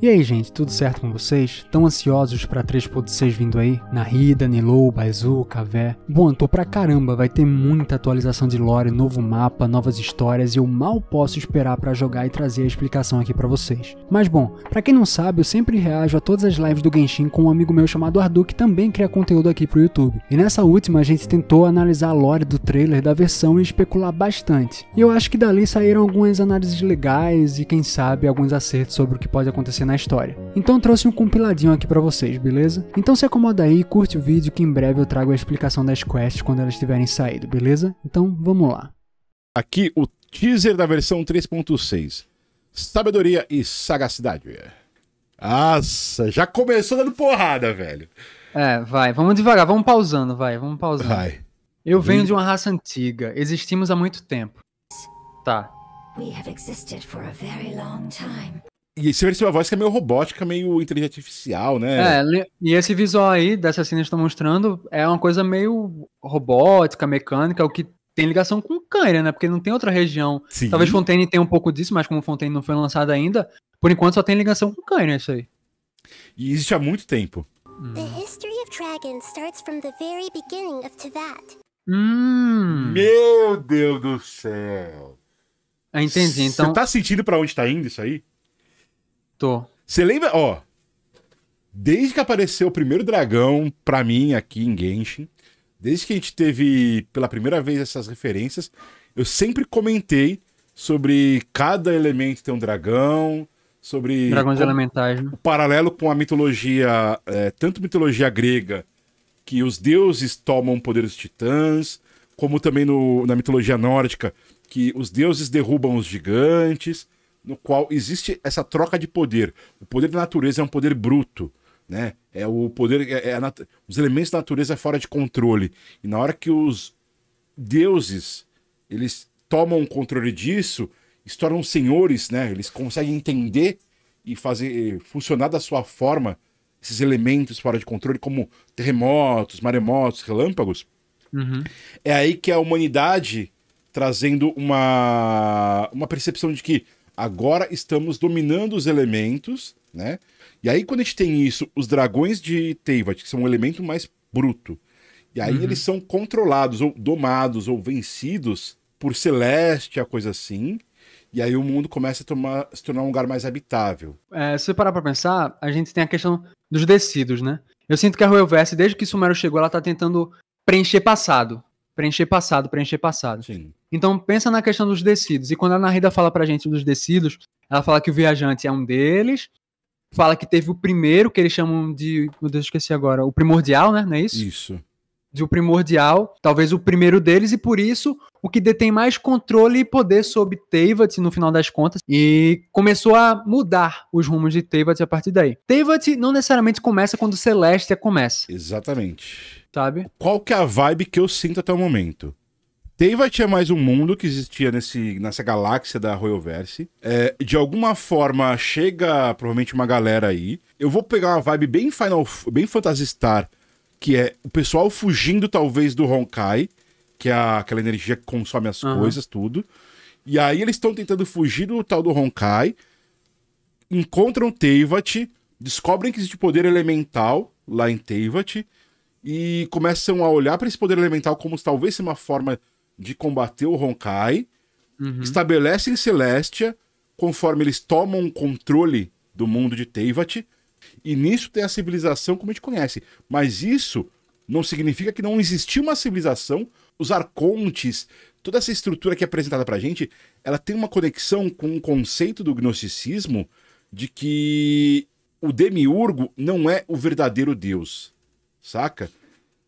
E aí, gente, tudo certo com vocês? Tão ansiosos pra 3.6 vindo aí? Narida, Nilou, Baizu, Cavé. Bom, tô pra caramba, vai ter muita atualização de lore, novo mapa, novas histórias e eu mal posso esperar para jogar e trazer a explicação aqui para vocês. Mas bom, para quem não sabe, eu sempre reajo a todas as lives do Genshin com um amigo meu chamado Ardu que também cria conteúdo aqui pro YouTube. E nessa última a gente tentou analisar a lore do trailer da versão e especular bastante. E eu acho que dali saíram algumas análises legais e quem sabe alguns acertos sobre o que pode acontecer na história. Então trouxe um compiladinho aqui para vocês, beleza? Então se acomoda aí e curte o vídeo que em breve eu trago a explicação das quests quando elas tiverem saído, beleza? Então vamos lá. Aqui o teaser da versão 3.6. Sabedoria e sagacidade. Nossa, já começou dando porrada, velho. É, vai, vamos devagar, vamos pausando, vai, vamos pausando. Vai. Eu hum. venho de uma raça antiga, existimos há muito tempo. Tá. We have existed for a very long time. E você percebeu a voz que é meio robótica, meio inteligência artificial, né? É, e esse visual aí dessa cena que estão mostrando é uma coisa meio robótica, mecânica, o que tem ligação com Cânia, né? Porque não tem outra região. Sim. Talvez Fontaine tenha um pouco disso, mas como Fontaine não foi lançado ainda, por enquanto só tem ligação com Cânia isso aí. E existe há muito tempo. Hum. The history of dragons starts from the very beginning of Tevat. Hum. Meu Deus do céu. entendi, então... Você tá sentindo para onde tá indo isso aí? Tô. Você lembra, ó, desde que apareceu o primeiro dragão pra mim aqui em Genshin, desde que a gente teve pela primeira vez essas referências, eu sempre comentei sobre cada elemento ter um dragão, sobre dragões elementais, né? o paralelo com a mitologia, é, tanto mitologia grega que os deuses tomam poderes poder dos titãs, como também no, na mitologia nórdica que os deuses derrubam os gigantes no qual existe essa troca de poder. O poder da natureza é um poder bruto, né? É o poder, é, é os elementos da natureza é fora de controle. E na hora que os deuses eles tomam o controle disso, se tornam senhores, né? Eles conseguem entender e fazer funcionar da sua forma esses elementos fora de controle, como terremotos, maremotos, relâmpagos. Uhum. É aí que a humanidade trazendo uma, uma percepção de que agora estamos dominando os elementos, né? E aí, quando a gente tem isso, os dragões de Teivat, que são um elemento mais bruto, e aí uhum. eles são controlados, ou domados, ou vencidos por Celeste, a coisa assim. E aí o mundo começa a tomar, se tornar um lugar mais habitável. É, se você parar pra pensar, a gente tem a questão dos descidos, né? Eu sinto que a Royal Verse, desde que Sumero chegou, ela tá tentando preencher passado preencher passado, preencher passado. Sim. Então pensa na questão dos descidos. E quando a Narida fala pra gente dos descidos, ela fala que o viajante é um deles, fala que teve o primeiro, que eles chamam de. Meu Deus, esqueci agora. O primordial, né? Não é isso? Isso de o primordial, talvez o primeiro deles, e por isso o que detém mais controle e poder sobre Teyvat no final das contas, e começou a mudar os rumos de Teyvat a partir daí. Teyvat não necessariamente começa quando Celestia começa. Exatamente. Sabe? Qual que é a vibe que eu sinto até o momento? Teyvat é mais um mundo que existia nesse, nessa galáxia da Royalverse. É, de alguma forma, chega provavelmente uma galera aí. Eu vou pegar uma vibe bem Final, bem Phantasy Star, que é o pessoal fugindo talvez do Honkai, que é aquela energia que consome as uhum. coisas, tudo. E aí eles estão tentando fugir do tal do Honkai, encontram Teivat, descobrem que existe poder elemental lá em Teivat e começam a olhar para esse poder elemental como talvez seja uma forma de combater o Honkai. Uhum. Estabelecem Celestia, conforme eles tomam o controle do mundo de Teivat. E nisso tem a civilização como a gente conhece. Mas isso não significa que não existiu uma civilização, os arcontes, toda essa estrutura que é apresentada pra gente, ela tem uma conexão com o conceito do gnosticismo de que o demiurgo não é o verdadeiro Deus, saca?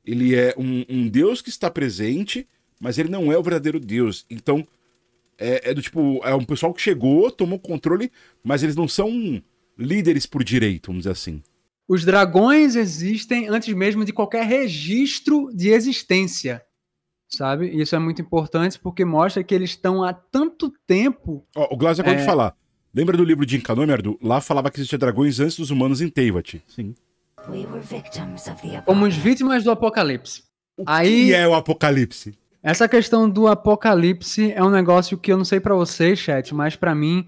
Ele é um, um Deus que está presente, mas ele não é o verdadeiro Deus. Então, é, é, do tipo, é um pessoal que chegou, tomou controle, mas eles não são líderes por direito, vamos dizer assim. Os dragões existem antes mesmo de qualquer registro de existência. Sabe? Isso é muito importante porque mostra que eles estão há tanto tempo. Oh, o Glass acabou é... de falar. Lembra do livro de Incanônia, Lá falava que existia dragões antes dos humanos em Teivat. Sim. Fomos vítimas do apocalipse. O Aí, que é o apocalipse? Essa questão do apocalipse é um negócio que eu não sei para vocês, chat, mas para mim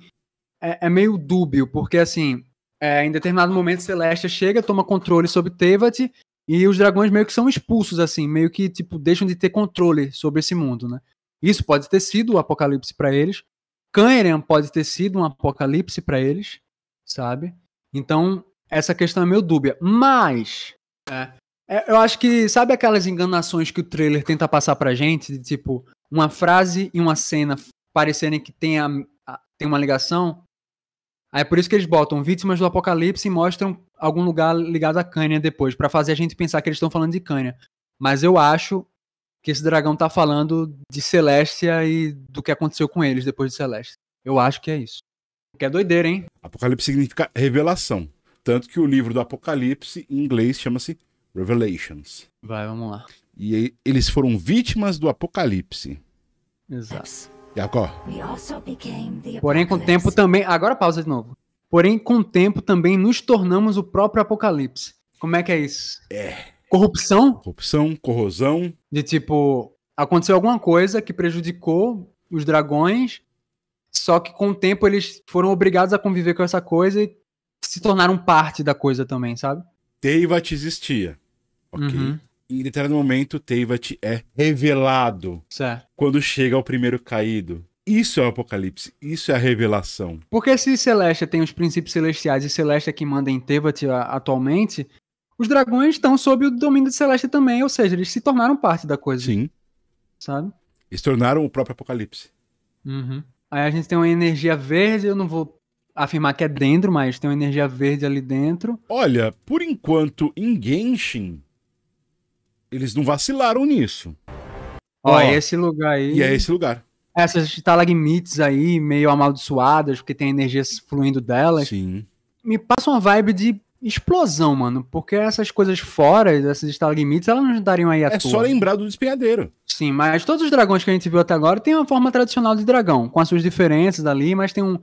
é, é meio dúbio, porque assim, é, em determinado momento Celeste chega, toma controle sobre Tevat e os dragões meio que são expulsos, assim, meio que tipo deixam de ter controle sobre esse mundo, né? Isso pode ter sido o apocalipse para eles. Cairn pode ter sido um apocalipse para eles, sabe? Então, essa questão é meio dúbia. Mas, é, é, eu acho que, sabe aquelas enganações que o trailer tenta passar pra gente? De tipo, uma frase e uma cena parecerem que tem, a, a, tem uma ligação? Aí é por isso que eles botam vítimas do apocalipse e mostram algum lugar ligado a Cânia depois, para fazer a gente pensar que eles estão falando de Cânia. Mas eu acho que esse dragão tá falando de Celestia e do que aconteceu com eles depois de Celestia. Eu acho que é isso. Que é doideira, hein? Apocalipse significa revelação. Tanto que o livro do Apocalipse, em inglês, chama-se Revelations. Vai, vamos lá. E eles foram vítimas do Apocalipse. Exato. Jacó. Porém, com o tempo também. Agora pausa de novo. Porém, com o tempo também nos tornamos o próprio apocalipse. Como é que é isso? É. Corrupção? Corrupção, corrosão. De tipo, aconteceu alguma coisa que prejudicou os dragões, só que com o tempo eles foram obrigados a conviver com essa coisa e se tornaram parte da coisa também, sabe? Teivat existia. Ok. Uhum em determinado momento, Teyvat é revelado. Certo. Quando chega o primeiro caído. Isso é o apocalipse, isso é a revelação. Porque se Celeste tem os princípios celestiais e Celeste é que manda em Teivat atualmente, os dragões estão sob o domínio de Celeste também, ou seja, eles se tornaram parte da coisa. Sim. Sabe? Eles tornaram o próprio apocalipse. Uhum. Aí a gente tem uma energia verde, eu não vou afirmar que é dentro, mas tem uma energia verde ali dentro. Olha, por enquanto, em Genshin, eles não vacilaram nisso. Ó, Ó é esse lugar aí. E é esse lugar. Essas estalagmites aí, meio amaldiçoadas, porque tem energia fluindo delas. Sim. Me passa uma vibe de explosão, mano. Porque essas coisas fora, essas estalagmites, elas não estariam aí a é toa. É só lembrar do despenhadeiro. Sim, mas todos os dragões que a gente viu até agora têm uma forma tradicional de dragão, com as suas diferenças ali, mas tem um,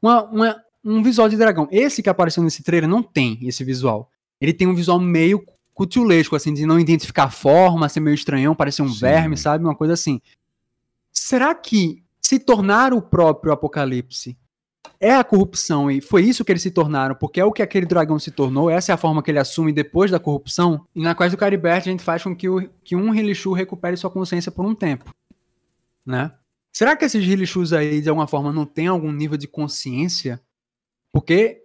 uma, uma, um visual de dragão. Esse que apareceu nesse trailer não tem esse visual. Ele tem um visual meio cutulesco, assim, de não identificar forma, ser meio estranhão, parecer um Sim. verme, sabe? Uma coisa assim. Será que se tornar o próprio Apocalipse é a corrupção e foi isso que eles se tornaram, porque é o que aquele dragão se tornou, essa é a forma que ele assume depois da corrupção, e na quase do Caribe a gente faz com que, o, que um Hilichu recupere sua consciência por um tempo, né? Será que esses Hilichus aí, de alguma forma, não têm algum nível de consciência? Porque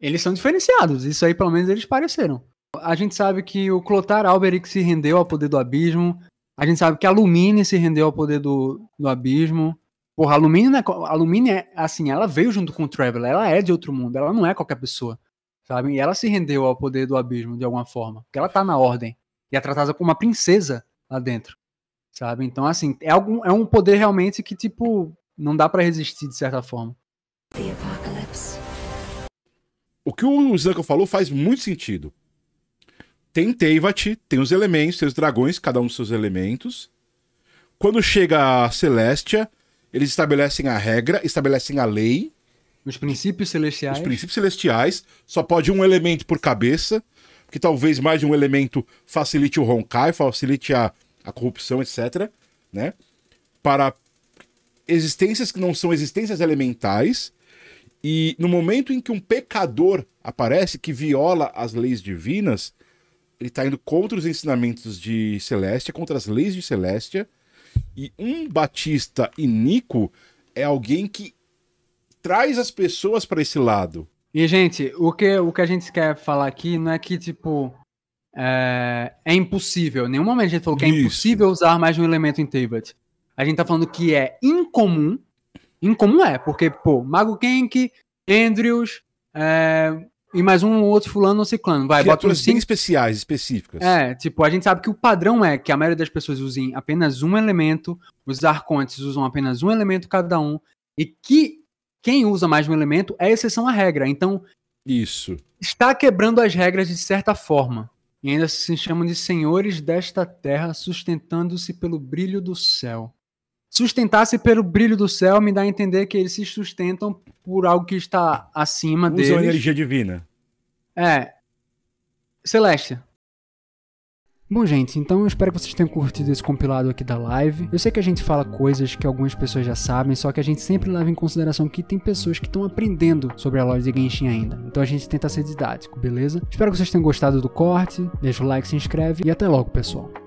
eles são diferenciados, isso aí pelo menos eles pareceram. A gente sabe que o Clotar Alberic se rendeu ao poder do abismo. A gente sabe que a Lumine se rendeu ao poder do, do abismo. Porra, a Lumine, né, a Lumine é assim, ela veio junto com o Traveler, ela é de outro mundo, ela não é qualquer pessoa, sabe? E ela se rendeu ao poder do abismo de alguma forma, porque ela tá na ordem e é tratada como uma princesa lá dentro, sabe? Então, assim, é, algum, é um poder realmente que, tipo, não dá para resistir de certa forma. O que o Zanko falou faz muito sentido tem Teyvat, tem os elementos, tem os dragões, cada um dos seus elementos. Quando chega a Celestia, eles estabelecem a regra, estabelecem a lei. Os princípios celestiais. Os princípios celestiais. Só pode um elemento por cabeça, porque talvez mais de um elemento facilite o roncar facilite a, a corrupção, etc. Né? Para existências que não são existências elementais. E no momento em que um pecador aparece que viola as leis divinas, ele tá indo contra os ensinamentos de Celestia, contra as leis de Celestia. E um Batista Nico é alguém que traz as pessoas para esse lado. E, gente, o que, o que a gente quer falar aqui não é que, tipo, é, é impossível. Em nenhum momento a gente falou que é Isso. é impossível usar mais de um elemento em Tivat. A gente tá falando que é incomum. Incomum é, porque, pô, Mago Kenk, Andrews, é, e mais um outro fulano ou ciclano. Vai, Criaturas bota uns cinco... especiais, específicas. É, tipo, a gente sabe que o padrão é que a maioria das pessoas usem apenas um elemento, os arcontes usam apenas um elemento cada um, e que quem usa mais de um elemento é exceção à regra. Então, isso. Está quebrando as regras de certa forma. E ainda se chamam de senhores desta terra, sustentando-se pelo brilho do céu sustentar-se pelo brilho do céu me dá a entender que eles se sustentam por algo que está acima Usam deles. Usam energia divina. É. Celeste. Bom, gente, então eu espero que vocês tenham curtido esse compilado aqui da live. Eu sei que a gente fala coisas que algumas pessoas já sabem, só que a gente sempre leva em consideração que tem pessoas que estão aprendendo sobre a loja de Genshin ainda. Então a gente tenta ser didático, beleza? Espero que vocês tenham gostado do corte, deixa o like, se inscreve e até logo, pessoal.